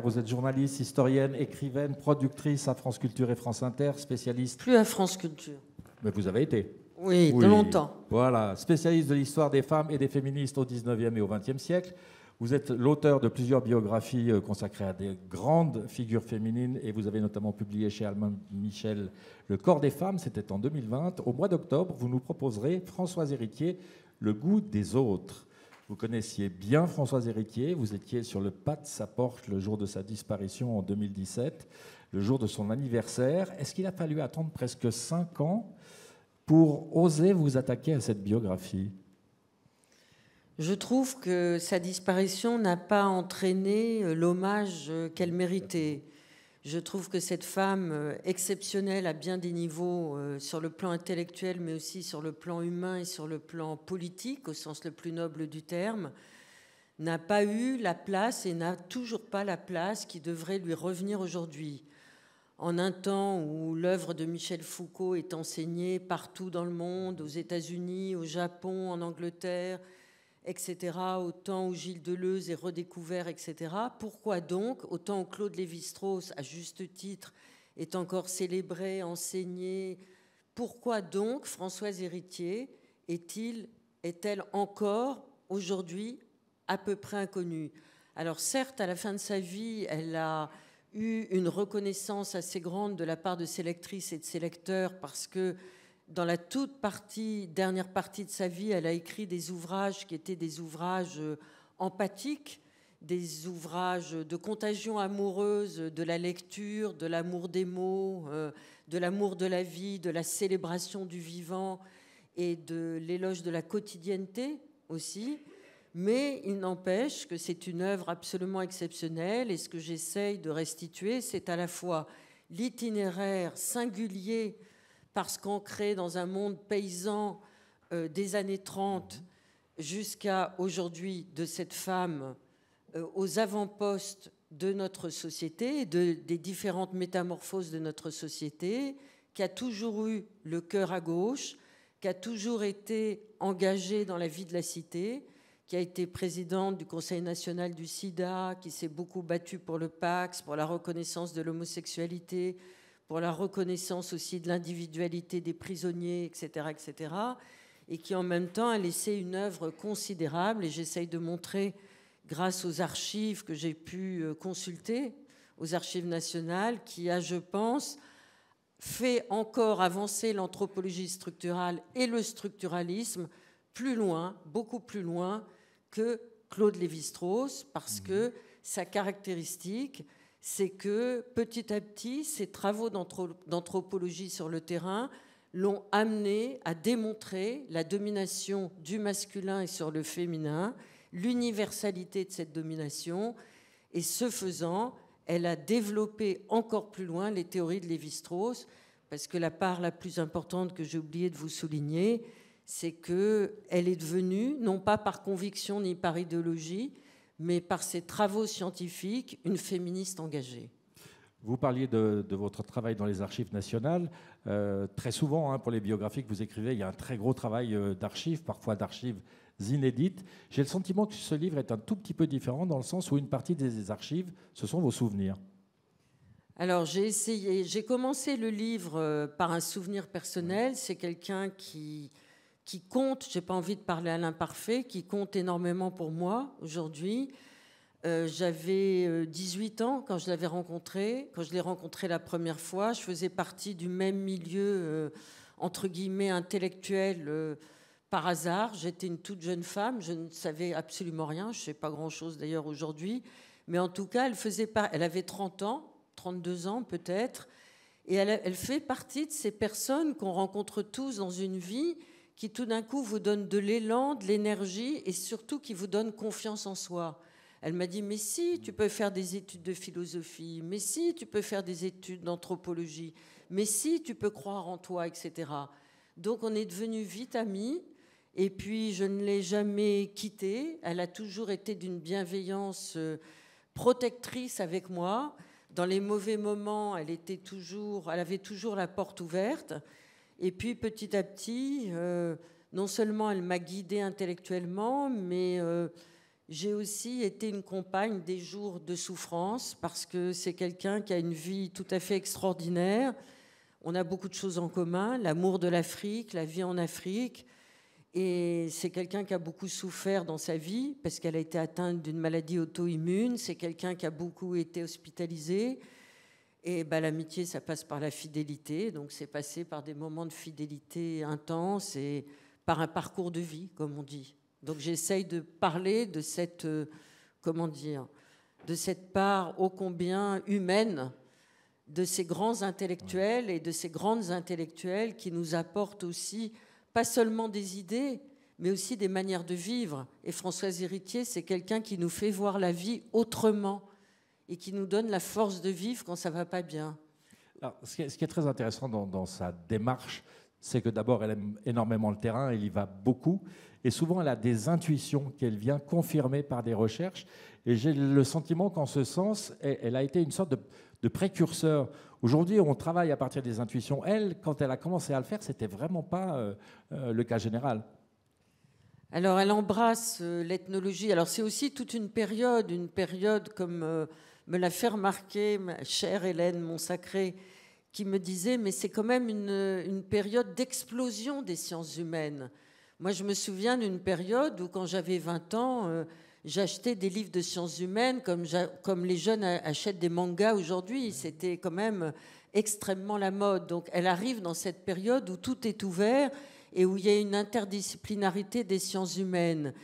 vous êtes journaliste, historienne, écrivaine, productrice à France Culture et France Inter, spécialiste. Plus à France Culture. Mais vous avez été. Oui, de longtemps. Voilà, spécialiste de l'histoire des femmes et des féministes au 19e et au 20e siècle. Vous êtes l'auteur de plusieurs biographies euh, consacrées à des grandes figures féminines et vous avez notamment publié chez allemand Michel Le corps des femmes, c'était en 2020. Au mois d'octobre, vous nous proposerez Françoise Héritier, Le goût des autres. Vous connaissiez bien Françoise Héritier, vous étiez sur le pas de sa porte le jour de sa disparition en 2017, le jour de son anniversaire. Est-ce qu'il a fallu attendre presque cinq ans pour oser vous attaquer à cette biographie je trouve que sa disparition n'a pas entraîné l'hommage qu'elle méritait. Je trouve que cette femme euh, exceptionnelle à bien des niveaux, euh, sur le plan intellectuel, mais aussi sur le plan humain et sur le plan politique, au sens le plus noble du terme, n'a pas eu la place et n'a toujours pas la place qui devrait lui revenir aujourd'hui. En un temps où l'œuvre de Michel Foucault est enseignée partout dans le monde, aux États-Unis, au Japon, en Angleterre, etc., au temps où Gilles Deleuze est redécouvert, etc. Pourquoi donc, autant Claude Lévi-Strauss, à juste titre, est encore célébré, enseigné, pourquoi donc Françoise Héritier est-il, est-elle encore aujourd'hui à peu près inconnue Alors certes, à la fin de sa vie, elle a eu une reconnaissance assez grande de la part de ses lectrices et de ses lecteurs parce que dans la toute dernière partie de sa vie, elle a écrit des ouvrages qui étaient des ouvrages euh, empathiques, des ouvrages de contagion amoureuse, de la lecture, de l'amour des mots, euh, de l'amour de la vie, de la célébration du vivant et de l'éloge de la quotidienneté aussi. Mais il n'empêche que c'est une œuvre absolument exceptionnelle et ce que j'essaye de restituer, c'est à la fois l'itinéraire singulier parce qu'ancrée dans un monde paysan euh, des années 30 jusqu'à aujourd'hui de cette femme euh, aux avant-postes de notre société, de, des différentes métamorphoses de notre société, qui a toujours eu le cœur à gauche, qui a toujours été engagée dans la vie de la cité, qui a été présidente du Conseil national du sida, qui s'est beaucoup battue pour le PAX, pour la reconnaissance de l'homosexualité, pour la reconnaissance aussi de l'individualité des prisonniers, etc., etc., et qui en même temps a laissé une œuvre considérable. Et j'essaye de montrer, grâce aux archives que j'ai pu euh, consulter, aux archives nationales, qui a, je pense, fait encore avancer l'anthropologie structurale et le structuralisme plus loin, beaucoup plus loin que Claude Lévi-Strauss, parce mmh. que sa caractéristique, c'est que petit à petit, ces travaux d'anthropologie sur le terrain l'ont amené à démontrer la domination du masculin et sur le féminin, l'universalité de cette domination, et ce faisant, elle a développé encore plus loin les théories de Lévi-Strauss, parce que la part la plus importante que j'ai oublié de vous souligner, c'est qu'elle est devenue, non pas par conviction ni par idéologie, mais par ses travaux scientifiques, une féministe engagée. Vous parliez de, votre travail dans les archives nationales. Euh, très souvent, hein, pour les biographies que vous écrivez, il y a un très gros travail euh, d'archives, parfois d'archives inédites. J'ai le sentiment que ce livre est un tout petit peu différent dans le sens où une partie des archives, ce sont vos souvenirs. Alors j'ai essayé, j'ai commencé le livre euh, par un souvenir personnel. C'est quelqu'un qui, qui compte, j'ai pas envie de parler à l'imparfait, qui compte énormément pour moi aujourd'hui. Euh, j'avais 18 euh, ans quand je l'avais rencontrée, Quand je l'ai rencontrée la première fois, je faisais partie du même milieu, euh, entre guillemets, intellectuel par hasard. J'étais une toute jeune femme, je ne savais absolument rien, je ne sais pas grand-chose d'ailleurs aujourd'hui. Mais en tout cas, elle, faisait elle avait 30 ans, 32 ans peut-être. Et elle, elle, fait partie de ces personnes qu'on rencontre tous dans une vie qui tout d'un coup vous donne de l'élan, de l'énergie et surtout qui vous donne confiance en soi. Elle m'a dit, mais si, tu peux faire des études de philosophie, mais si, tu peux faire des études d'anthropologie, mais si, tu peux croire en toi, etc. Donc on est devenus vite amis, et puis je ne l'ai jamais quittée, elle a toujours été d'une bienveillance euh, protectrice avec moi. Dans les mauvais moments, elle, était toujours, elle avait toujours la porte ouverte. Et puis petit à petit, euh, non seulement elle m'a guidée intellectuellement, mais euh, j'ai aussi été une compagne des jours de souffrance parce que c'est quelqu'un qui a une vie tout à fait extraordinaire. On a beaucoup de choses en commun, l'amour de l'Afrique, la vie en Afrique. Et c'est quelqu'un qui a beaucoup souffert dans sa vie parce qu'elle a été atteinte d'une maladie auto-immune. C'est quelqu'un qui a beaucoup été hospitalisé. Et bah, l'amitié, ça passe par la fidélité. Donc c'est passé par des moments de fidélité intense et par un parcours de vie, comme on dit. Donc j'essaye de parler de cette, euh, comment dire, de cette part ô combien humaine de ces grands intellectuels et de ces grandes intellectuelles qui nous apportent aussi pas seulement des idées, mais aussi des manières de vivre. Et Françoise Héritier, c'est quelqu'un qui nous fait voir la vie autrement et qui nous donne la force de vivre quand ça ne va pas bien. Alors, ce, qui est, très intéressant dans, sa démarche, c'est que d'abord, elle aime énormément le terrain, elle y va beaucoup, et souvent, elle a des intuitions qu'elle vient confirmer par des recherches. Et j'ai le sentiment qu'en ce sens, elle, a été une sorte de, précurseur. Aujourd'hui, on travaille à partir des intuitions. Elle, quand elle a commencé à le faire, c'était vraiment pas euh, euh, le cas général. Alors, elle embrasse euh, l'ethnologie. Alors, c'est aussi toute une période, une période comme me l'a fait remarquer ma chère Hélène mon sacré, qui me disait, mais c'est quand même une, période d'explosion des sciences humaines. Moi, je me souviens d'une période où, quand j'avais 20 ans, euh, j'achetais des livres de sciences humaines comme les jeunes achètent des mangas aujourd'hui. C'était quand même extrêmement la mode. Donc, elle arrive dans cette période où tout est ouvert et où il y a une interdisciplinarité des sciences humaines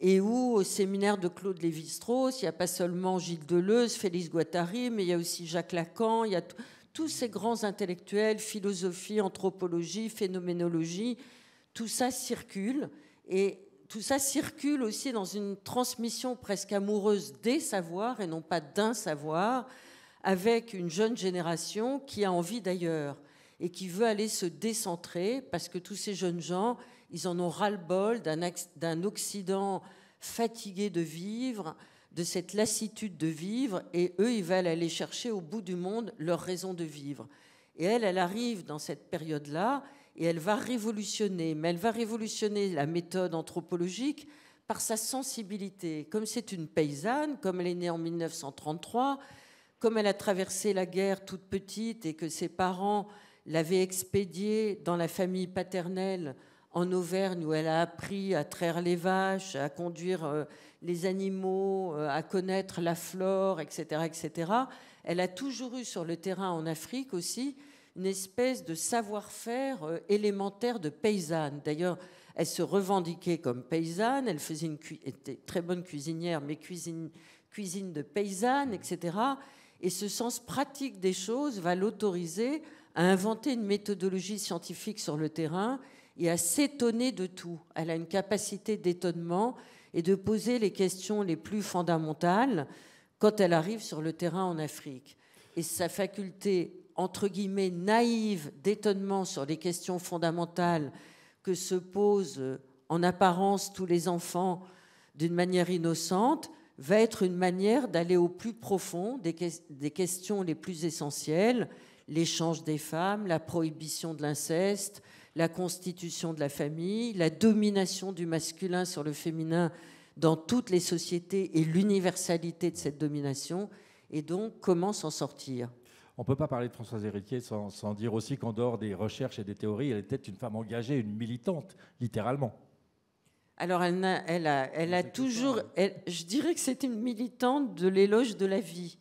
et où, au séminaire de Claude Lévi-Strauss, il n'y a pas seulement Gilles Deleuze, Félix Guattari, mais il y a aussi Jacques Lacan, il y a tous ces grands intellectuels, philosophie, anthropologie, phénoménologie, tout ça circule. Et tout ça circule aussi dans une transmission presque amoureuse des savoirs et non pas d'un savoir, avec une jeune génération qui a envie d'ailleurs et qui veut aller se décentrer parce que tous ces jeunes gens, ils en ont ras-le-bol d'un Occident fatigué de vivre, de cette lassitude de vivre, et eux, ils veulent aller chercher au bout du monde leur raison de vivre. Et elle, elle arrive dans cette période-là, et elle va révolutionner, mais elle va révolutionner la méthode anthropologique par sa sensibilité. Comme c'est une paysanne, comme elle est née en 1933, comme elle a traversé la guerre toute petite et que ses parents l'avaient expédiée dans la famille paternelle en Auvergne où elle a appris à traire les vaches, à conduire euh, les animaux, euh, à connaître la flore, etc., etc. Elle a toujours eu sur le terrain en Afrique aussi une espèce de savoir-faire euh, élémentaire de paysanne. D'ailleurs, elle se revendiquait comme paysanne, elle faisait une était très bonne cuisinière, mais cuisine, cuisine de paysanne, etc. Et ce sens pratique des choses va l'autoriser à inventer une méthodologie scientifique sur le terrain et à s'étonner de tout. Elle a une capacité d'étonnement et de poser les questions les plus fondamentales quand elle arrive sur le terrain en Afrique. Et sa faculté, entre guillemets, naïve d'étonnement sur les questions fondamentales que se posent euh, en apparence tous les enfants d'une manière innocente, va être une manière d'aller au plus profond des, des, questions les plus essentielles, l'échange des femmes, la prohibition de l'inceste, la constitution de la famille, la domination du masculin sur le féminin dans toutes les sociétés et l'universalité de cette domination, et donc comment s'en sortir. On ne peut pas parler de Françoise Héritier sans, dire aussi qu'en dehors des recherches et des théories, elle était une femme engagée, une militante, littéralement. Alors, elle a, elle a, toujours. Hein. je dirais que c'est une militante de l'éloge de la vie.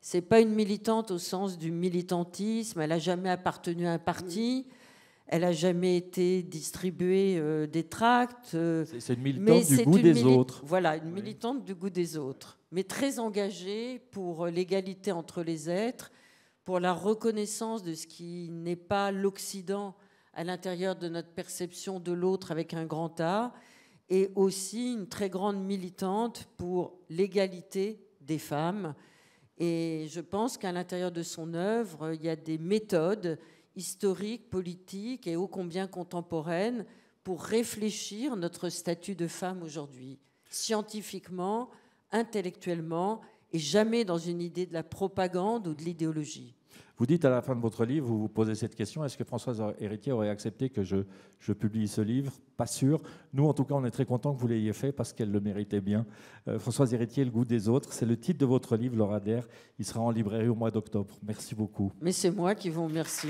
C'est pas une militante au sens du militantisme. Elle n'a jamais appartenu à un parti. Elle n'a jamais été distribuée euh, des tracts. Euh, c'est une militante du goût des autres. Voilà, une militante du goût des autres, mais très engagée pour euh, l'égalité entre les êtres, pour la reconnaissance de ce qui n'est pas l'Occident à l'intérieur de notre perception de l'autre avec un grand A, et aussi une très grande militante pour l'égalité des femmes. Et je pense qu'à l'intérieur de son œuvre, il y a des méthodes historique, politique et ô combien contemporaine pour réfléchir notre statut de femme aujourd'hui, scientifiquement, intellectuellement, et jamais dans une idée de la propagande ou de l'idéologie. Vous dites à la fin de votre livre, vous vous posez cette question, est-ce que Françoise Héritier aurait accepté que je, publie ce livre Pas sûr. Nous, en tout cas, on est très contents que vous l'ayez fait parce qu'elle le méritait bien. Euh, Françoise Héritier, Le goût des autres, c'est le titre de votre livre, Laura Dair. Il sera en librairie au mois d'octobre. Merci beaucoup. Mais c'est moi qui vous remercie.